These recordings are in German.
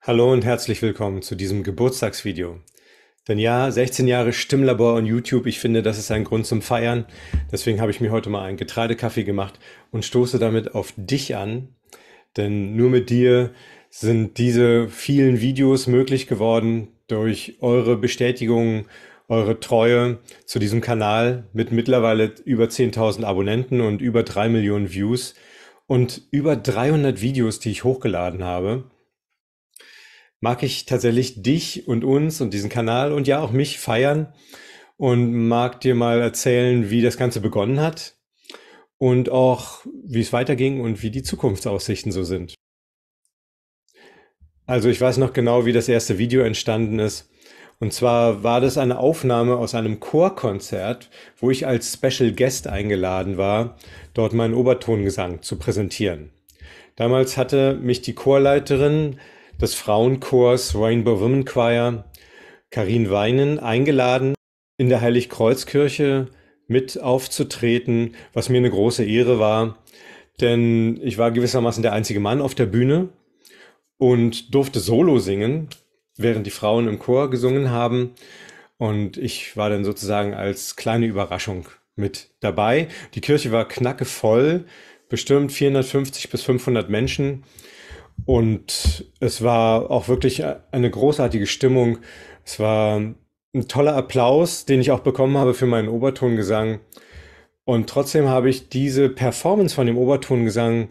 Hallo und herzlich willkommen zu diesem Geburtstagsvideo. Denn ja, 16 Jahre Stimmlabor und YouTube, ich finde, das ist ein Grund zum Feiern. Deswegen habe ich mir heute mal einen Getreidekaffee gemacht und stoße damit auf dich an. Denn nur mit dir sind diese vielen Videos möglich geworden durch eure Bestätigung, eure Treue zu diesem Kanal mit mittlerweile über 10.000 Abonnenten und über 3 Millionen Views und über 300 Videos, die ich hochgeladen habe mag ich tatsächlich dich und uns und diesen Kanal und ja auch mich feiern und mag dir mal erzählen, wie das Ganze begonnen hat und auch, wie es weiterging und wie die Zukunftsaussichten so sind. Also ich weiß noch genau, wie das erste Video entstanden ist. Und zwar war das eine Aufnahme aus einem Chorkonzert, wo ich als Special Guest eingeladen war, dort meinen Obertongesang zu präsentieren. Damals hatte mich die Chorleiterin des Frauenchors Rainbow Women Choir Karin Weinen eingeladen, in der Heiligkreuzkirche mit aufzutreten, was mir eine große Ehre war, denn ich war gewissermaßen der einzige Mann auf der Bühne und durfte solo singen, während die Frauen im Chor gesungen haben. Und ich war dann sozusagen als kleine Überraschung mit dabei. Die Kirche war knacke voll, bestimmt 450 bis 500 Menschen. Und es war auch wirklich eine großartige Stimmung. Es war ein toller Applaus, den ich auch bekommen habe für meinen Obertongesang. Und trotzdem habe ich diese Performance von dem Obertongesang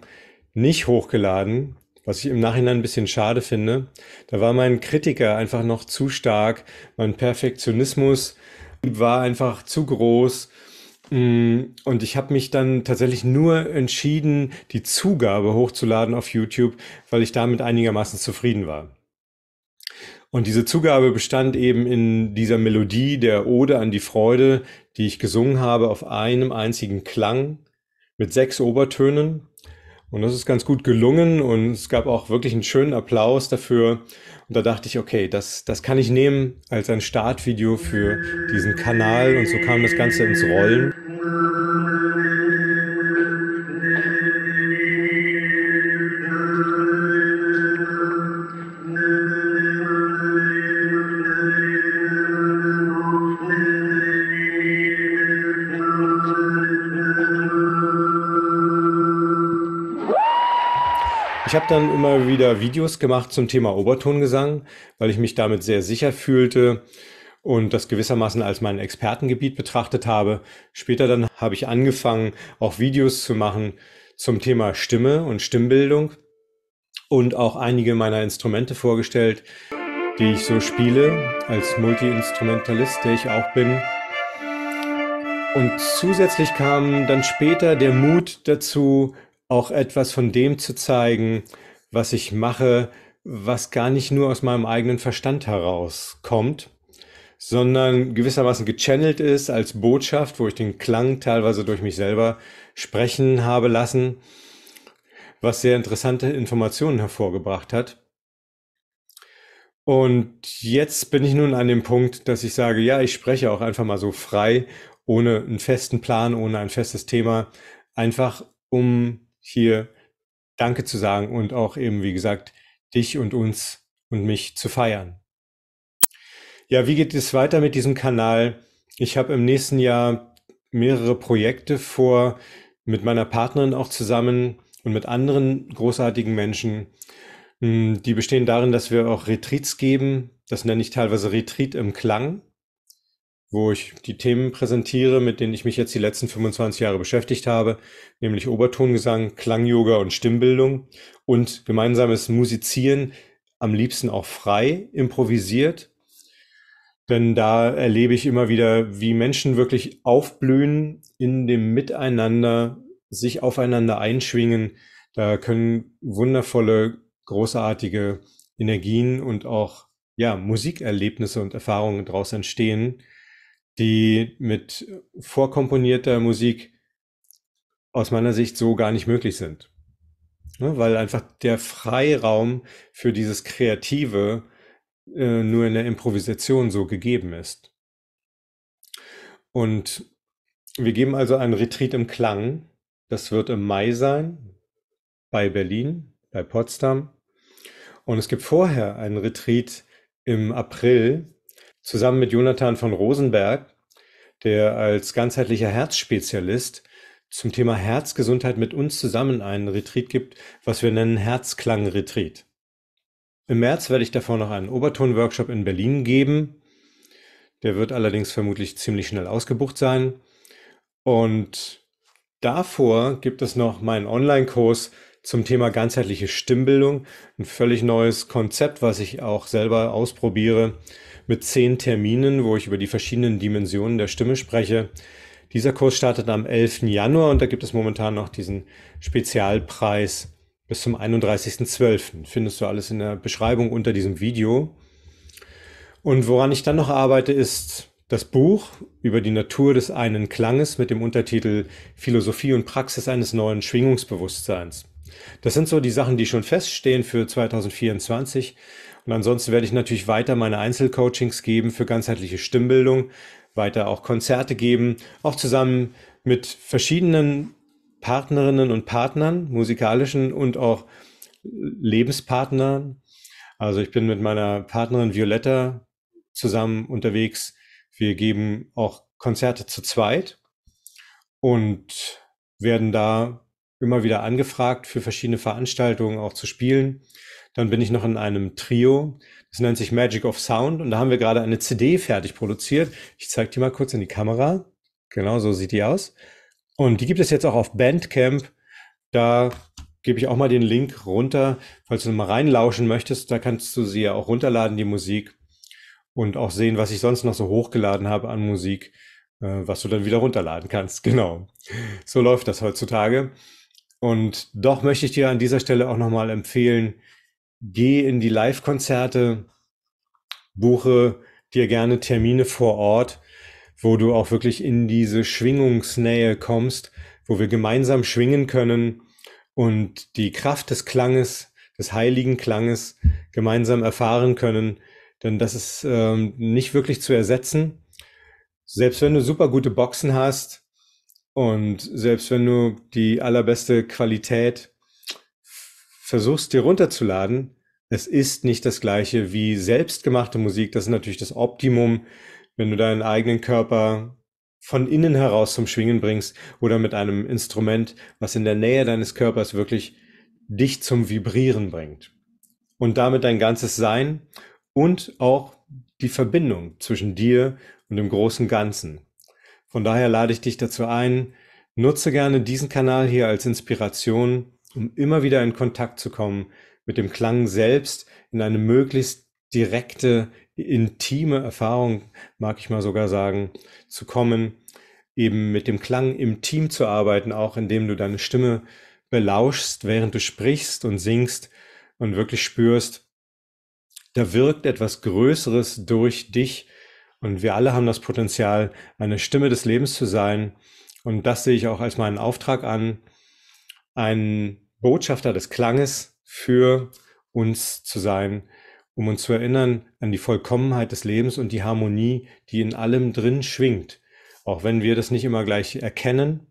nicht hochgeladen, was ich im Nachhinein ein bisschen schade finde. Da war mein Kritiker einfach noch zu stark, mein Perfektionismus war einfach zu groß Mm, und ich habe mich dann tatsächlich nur entschieden, die Zugabe hochzuladen auf YouTube, weil ich damit einigermaßen zufrieden war. Und diese Zugabe bestand eben in dieser Melodie der Ode an die Freude, die ich gesungen habe auf einem einzigen Klang mit sechs Obertönen und das ist ganz gut gelungen und es gab auch wirklich einen schönen Applaus dafür. Und da dachte ich, okay, das, das kann ich nehmen als ein Startvideo für diesen Kanal und so kam das Ganze ins Rollen. Ich habe dann immer wieder Videos gemacht zum Thema Obertongesang, weil ich mich damit sehr sicher fühlte und das gewissermaßen als mein Expertengebiet betrachtet habe. Später dann habe ich angefangen, auch Videos zu machen zum Thema Stimme und Stimmbildung und auch einige meiner Instrumente vorgestellt, die ich so spiele, als Multiinstrumentalist, der ich auch bin. Und zusätzlich kam dann später der Mut dazu, auch etwas von dem zu zeigen, was ich mache, was gar nicht nur aus meinem eigenen Verstand herauskommt, sondern gewissermaßen gechannelt ist als Botschaft, wo ich den Klang teilweise durch mich selber sprechen habe lassen, was sehr interessante Informationen hervorgebracht hat. Und jetzt bin ich nun an dem Punkt, dass ich sage, ja, ich spreche auch einfach mal so frei, ohne einen festen Plan, ohne ein festes Thema, einfach um hier Danke zu sagen und auch eben, wie gesagt, dich und uns und mich zu feiern. Ja, wie geht es weiter mit diesem Kanal? Ich habe im nächsten Jahr mehrere Projekte vor, mit meiner Partnerin auch zusammen und mit anderen großartigen Menschen. Hm, die bestehen darin, dass wir auch Retreats geben. Das nenne ich teilweise Retreat im Klang wo ich die Themen präsentiere, mit denen ich mich jetzt die letzten 25 Jahre beschäftigt habe, nämlich Obertongesang, Klangyoga und Stimmbildung und gemeinsames Musizieren, am liebsten auch frei, improvisiert. Denn da erlebe ich immer wieder, wie Menschen wirklich aufblühen in dem Miteinander, sich aufeinander einschwingen. Da können wundervolle, großartige Energien und auch ja, Musikerlebnisse und Erfahrungen daraus entstehen die mit vorkomponierter Musik aus meiner Sicht so gar nicht möglich sind. Ne? Weil einfach der Freiraum für dieses Kreative äh, nur in der Improvisation so gegeben ist. Und wir geben also einen Retreat im Klang. Das wird im Mai sein, bei Berlin, bei Potsdam. Und es gibt vorher einen Retreat im April zusammen mit Jonathan von Rosenberg, der als ganzheitlicher Herzspezialist zum Thema Herzgesundheit mit uns zusammen einen Retreat gibt, was wir nennen Herzklang-Retreat. Im März werde ich davor noch einen Oberton-Workshop in Berlin geben. Der wird allerdings vermutlich ziemlich schnell ausgebucht sein. Und davor gibt es noch meinen Online-Kurs zum Thema ganzheitliche Stimmbildung. Ein völlig neues Konzept, was ich auch selber ausprobiere mit zehn Terminen, wo ich über die verschiedenen Dimensionen der Stimme spreche. Dieser Kurs startet am 11. Januar und da gibt es momentan noch diesen Spezialpreis bis zum 31.12. Findest du alles in der Beschreibung unter diesem Video. Und woran ich dann noch arbeite, ist das Buch über die Natur des einen Klanges mit dem Untertitel Philosophie und Praxis eines neuen Schwingungsbewusstseins. Das sind so die Sachen, die schon feststehen für 2024 und ansonsten werde ich natürlich weiter meine Einzelcoachings geben für ganzheitliche Stimmbildung, weiter auch Konzerte geben, auch zusammen mit verschiedenen Partnerinnen und Partnern, musikalischen und auch Lebenspartnern. Also ich bin mit meiner Partnerin Violetta zusammen unterwegs. Wir geben auch Konzerte zu zweit und werden da immer wieder angefragt für verschiedene Veranstaltungen auch zu spielen. Dann bin ich noch in einem Trio, das nennt sich Magic of Sound und da haben wir gerade eine CD fertig produziert. Ich zeige die mal kurz in die Kamera. Genau, so sieht die aus. Und die gibt es jetzt auch auf Bandcamp. Da gebe ich auch mal den Link runter, falls du mal reinlauschen möchtest. Da kannst du sie ja auch runterladen, die Musik. Und auch sehen, was ich sonst noch so hochgeladen habe an Musik, äh, was du dann wieder runterladen kannst. Genau. So läuft das heutzutage. Und doch möchte ich dir an dieser Stelle auch nochmal empfehlen, gehe in die Live-Konzerte, buche dir gerne Termine vor Ort, wo du auch wirklich in diese Schwingungsnähe kommst, wo wir gemeinsam schwingen können und die Kraft des Klanges, des heiligen Klanges gemeinsam erfahren können. Denn das ist ähm, nicht wirklich zu ersetzen. Selbst wenn du super gute Boxen hast und selbst wenn du die allerbeste Qualität versuchst dir runterzuladen, es ist nicht das gleiche wie selbstgemachte Musik. Das ist natürlich das Optimum, wenn du deinen eigenen Körper von innen heraus zum Schwingen bringst oder mit einem Instrument, was in der Nähe deines Körpers wirklich dich zum Vibrieren bringt. Und damit dein ganzes Sein und auch die Verbindung zwischen dir und dem großen Ganzen. Von daher lade ich dich dazu ein, nutze gerne diesen Kanal hier als Inspiration, um immer wieder in Kontakt zu kommen mit dem Klang selbst in eine möglichst direkte, intime Erfahrung, mag ich mal sogar sagen, zu kommen, eben mit dem Klang im Team zu arbeiten, auch indem du deine Stimme belauschst, während du sprichst und singst und wirklich spürst, da wirkt etwas Größeres durch dich und wir alle haben das Potenzial, eine Stimme des Lebens zu sein und das sehe ich auch als meinen Auftrag an, einen Botschafter des Klanges für uns zu sein, um uns zu erinnern an die Vollkommenheit des Lebens und die Harmonie, die in allem drin schwingt. Auch wenn wir das nicht immer gleich erkennen,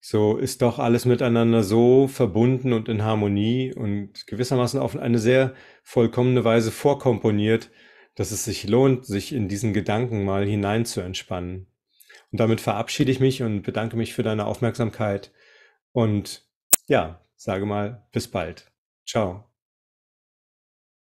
so ist doch alles miteinander so verbunden und in Harmonie und gewissermaßen auf eine sehr vollkommene Weise vorkomponiert, dass es sich lohnt, sich in diesen Gedanken mal hinein zu entspannen. Und damit verabschiede ich mich und bedanke mich für deine Aufmerksamkeit und ja, sage mal, bis bald. Ciao.